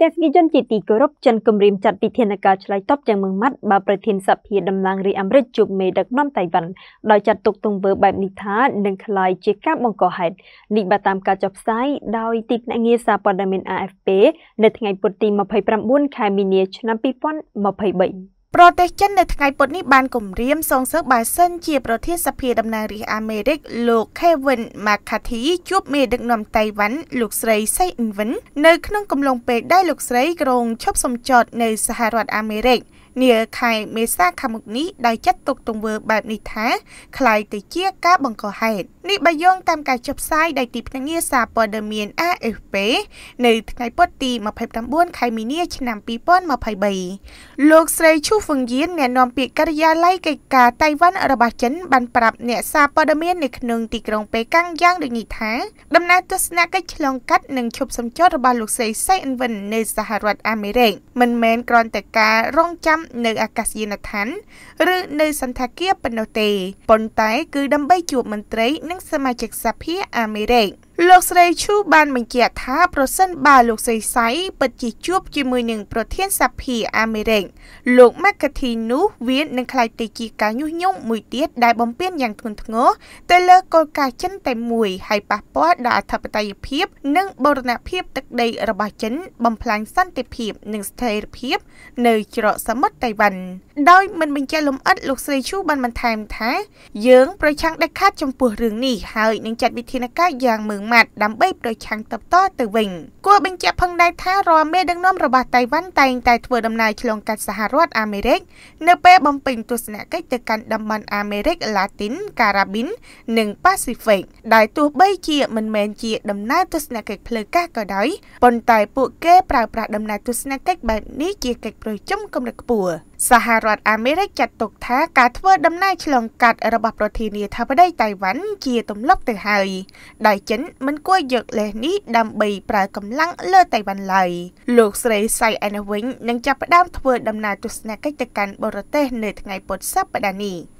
ទេសនិកជនជាទីគោរពចិនគម្រាមចាត់វិធានការឆ្លើយតបយ៉ាងម៉ឺងម៉ាត់បើប្រធានសភាតំណាងរាជអាមេរិកជួបមេដឹកនាំតៃវ៉ាន់ដោយចាត់ទុកទង្វើបែបនេះថានឹងក្លាយជាការបង្កហេតុនេះបើតាមការចុះផ្សាយដោយទីភ្នាក់ងារសារព័ត៌មាន AFP នៅថ្ងៃពុធទី29ខែមីនាឆ្នាំ2023ប្រទេសចិននៅថ្ងៃពុធនេះបានគម្រាមសងសឹកបើសិនជាប្រធានសភាតំណាងរាស្ត្រអាមេរិក លោក Kevin McCarthy ជួបមេដឹកនាំតៃវ៉ាន់លោកស្រី Tsai Ing-wen នៅក្នុងកំឡុងពេលដែលលោកស្រីក្រុងឈប់សម្ចតនៅសហរដ្ឋអាមេរិក។នាខែមេសាខាងមុខនេះដោយចាត់ទុកទង្វើបែបនេះថាคล้ายទៅជាការបង្កហេតុនេះបើយោងតាមការចុះផ្សាយដោយទីភ្នាក់ងារសារព័ត៌មាន AFP នៅថ្ងៃពុធទី29ខែមីនាឆ្នាំ2023លោកស្រីឈូហ្វឹងយៀនអ្នកនាំពាក្យការិយាល័យកិច្ចការតៃវ៉ាន់របស់ចិនបានប្រាប់អ្នកសារព័ត៌មាននៅក្នុងទីក្រុងប៉េកាំងយ៉ាងដូចនេះថាដំណើរទស្សនកិច្ចឆ្លងកាត់និងឈប់សម្ចតរបស់លោកស្រីសៃអិនវិននៅសហរដ្ឋអាមេរិកមិនមែនគ្រាន់តែការរងចាំនៅអាកាសយានដ្ឋាន ឬ នៅសន្តិការប៉ុណ្ណោះទេប៉ុន្តែគឺដើម្បីជួបមន្ត្រី និង សមាជិកសភាអាមេរិក។លោកស្រីឈូបានបញ្ជាក់ថាប្រសិនបើលោកស្រីសៃពិតជាជួបជាមួយនឹងប្រធានសភាអាមេរិកលោកម៉ាកាធីនោះវានឹងខ្លាចទៅជាការញុះញង់មួយទៀតដែលបំពេញយ៉ាងធ្ងន់ធ្ងរទៅលើគោលការណ៍ចិនតែមួយហើយប៉ះពាល់ដល់អធិបតេយ្យភាព និងបូរណភាពទឹកដីរបស់ចិនបំផ្លាញសន្តិភាពនិងស្ថិរភាពនៅច្រកសមុទ្រតៃវ៉ាន់ដោយមិនបញ្ជាក់លម្អិតលោកស្រីឈូបានបន្ថែមថាយើងប្រឆាំងដាច់ខាតចំពោះរឿងនេះហើយនឹងចាត់វិធានការយ៉ាងម៉ឺងម៉ាត់ដើម្បីប្រឆាំងតបតទៅវិញគួរបញ្ជាក់ផងដែរថារាល់មេដឹកនាំរបស់តៃវ៉ាន់តែងតែធ្វើដំណើរឆ្លងកាត់សហរដ្ឋអាមេរិក នៅ ពេលបំពេញទស្សនកិច្ចទៅកាន់តំបន់អាមេរិកឡាទីន ការ៉ាប៊ីននិងប៉ាស៊ីហ្វិកដែលទោះបីជាមិនមែនជាដំណើរទស្សនកិច្ចផ្លូវការក៏ដោយប៉ុន្តែពួកគេប្រើប្រាស់ដំណើរទស្សនកិច្ចបែបនេះជាកិច្ចប្រជុំកម្រិតខ្ពស់សហរដ្ឋអាមេរិកចាត់ទុកថាការធ្វើដំណើរឆ្លងកាត់របស់ប្រធានាធិបតីតៃវ៉ាន់ជាទម្លាប់ទៅហើយដោយចិនមិនគួរយកលេសនេះដើម្បីប្រើកម្លាំងលើតៃវ៉ាន់ឡើយលោកស្រីសៃអែនវិញនឹងចាប់ផ្ដើមធ្វើដំណើរទស្សនកិច្ចទៅកាន់បរទេសនៅថ្ងៃពុធសប្ដាហ៍នេះ។